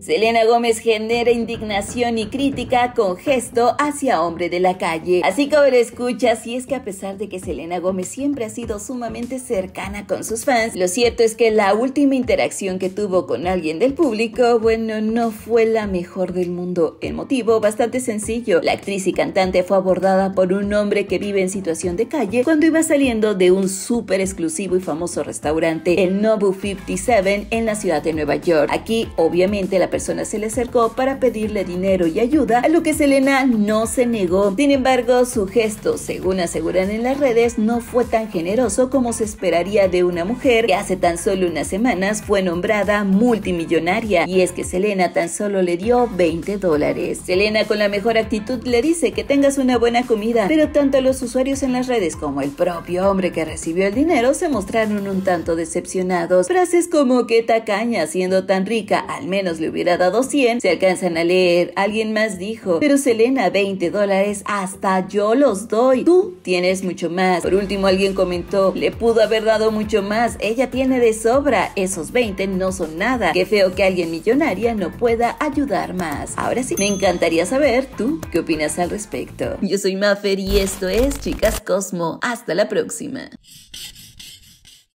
Selena Gómez genera indignación y crítica con gesto hacia hombre de la calle. Así como lo escuchas, y es que a pesar de que Selena Gómez siempre ha sido sumamente cercana con sus fans, lo cierto es que la última interacción que tuvo con alguien del público, bueno, no fue la mejor del mundo. El motivo, bastante sencillo, la actriz y cantante fue abordada por un hombre que vive en situación de calle cuando iba saliendo de un súper exclusivo y famoso restaurante, el Nobu 57, en la ciudad de Nueva York. Aquí, obviamente, la persona se le acercó para pedirle dinero y ayuda, a lo que Selena no se negó. Sin embargo, su gesto, según aseguran en las redes, no fue tan generoso como se esperaría de una mujer que hace tan solo unas semanas fue nombrada multimillonaria. Y es que Selena tan solo le dio 20 dólares. Selena con la mejor actitud le dice que tengas una buena comida, pero tanto los usuarios en las redes como el propio hombre que recibió el dinero se mostraron un tanto decepcionados. Frases como que tacaña siendo tan rica, al menos le hubiera ha dado 100, se alcanzan a leer. Alguien más dijo, pero Selena, 20 dólares, hasta yo los doy. Tú tienes mucho más. Por último, alguien comentó, le pudo haber dado mucho más. Ella tiene de sobra. Esos 20 no son nada. Qué feo que alguien millonaria no pueda ayudar más. Ahora sí, me encantaría saber tú qué opinas al respecto. Yo soy Maffer y esto es Chicas Cosmo. Hasta la próxima.